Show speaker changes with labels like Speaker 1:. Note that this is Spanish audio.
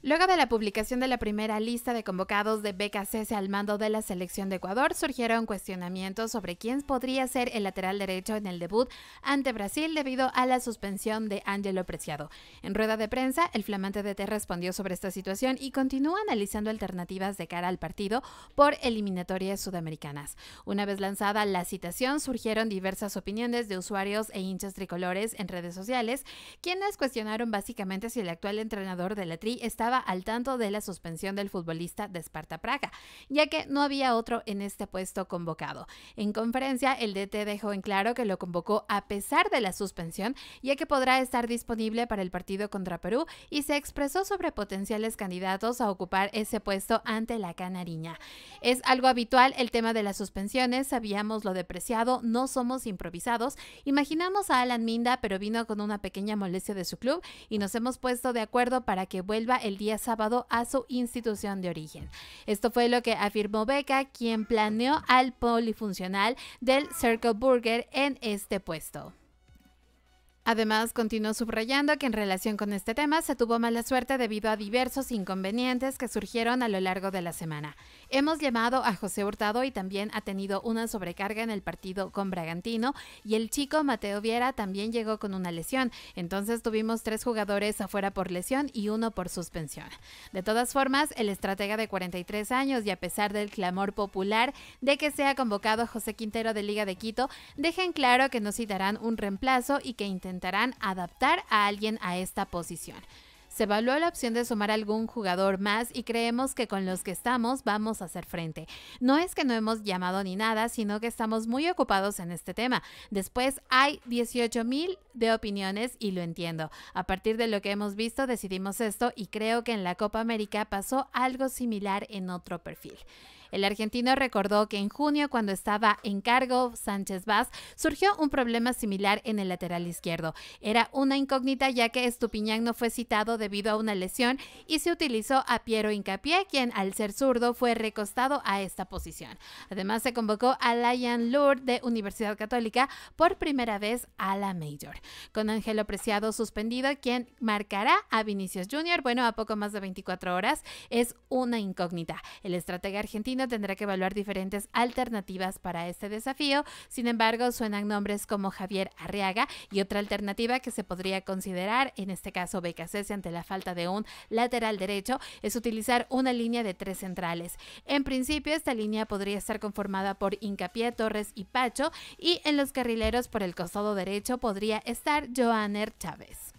Speaker 1: Luego de la publicación de la primera lista de convocados de BKCS al mando de la selección de Ecuador, surgieron cuestionamientos sobre quién podría ser el lateral derecho en el debut ante Brasil debido a la suspensión de Ángelo Preciado. En rueda de prensa, el flamante DT respondió sobre esta situación y continúa analizando alternativas de cara al partido por eliminatorias sudamericanas. Una vez lanzada la citación, surgieron diversas opiniones de usuarios e hinchas tricolores en redes sociales, quienes cuestionaron básicamente si el actual entrenador de la TRI está al tanto de la suspensión del futbolista de Sparta Praga, ya que no había otro en este puesto convocado. En conferencia, el DT dejó en claro que lo convocó a pesar de la suspensión, ya que podrá estar disponible para el partido contra Perú y se expresó sobre potenciales candidatos a ocupar ese puesto ante la Canariña. Es algo habitual el tema de las suspensiones, sabíamos lo depreciado, no somos improvisados. Imaginamos a Alan Minda, pero vino con una pequeña molestia de su club y nos hemos puesto de acuerdo para que vuelva el día sábado a su institución de origen. Esto fue lo que afirmó Beca, quien planeó al polifuncional del Circle Burger en este puesto. Además, continuó subrayando que en relación con este tema se tuvo mala suerte debido a diversos inconvenientes que surgieron a lo largo de la semana. Hemos llamado a José Hurtado y también ha tenido una sobrecarga en el partido con Bragantino y el chico Mateo Viera también llegó con una lesión. Entonces tuvimos tres jugadores afuera por lesión y uno por suspensión. De todas formas, el estratega de 43 años y a pesar del clamor popular de que sea convocado José Quintero de Liga de Quito, dejen claro que no citarán un reemplazo y que intentarán intentarán adaptar a alguien a esta posición. Se evaluó la opción de sumar algún jugador más y creemos que con los que estamos vamos a hacer frente. No es que no hemos llamado ni nada, sino que estamos muy ocupados en este tema. Después hay 18 mil de opiniones y lo entiendo. A partir de lo que hemos visto decidimos esto y creo que en la Copa América pasó algo similar en otro perfil. El argentino recordó que en junio, cuando estaba en cargo Sánchez Vaz, surgió un problema similar en el lateral izquierdo. Era una incógnita ya que Estupiñán no fue citado debido a una lesión y se utilizó a Piero Incapié, quien al ser zurdo fue recostado a esta posición. Además, se convocó a Lion Lourde de Universidad Católica por primera vez a la Major. Con Angelo Preciado suspendido, quien marcará a Vinicius Junior, bueno, a poco más de 24 horas, es una incógnita. El estratega argentino tendrá que evaluar diferentes alternativas para este desafío. Sin embargo, suenan nombres como Javier Arriaga y otra alternativa que se podría considerar, en este caso BKC ante la falta de un lateral derecho, es utilizar una línea de tres centrales. En principio, esta línea podría estar conformada por Incapié, Torres y Pacho, y en los carrileros por el costado derecho podría estar Joaner Chávez.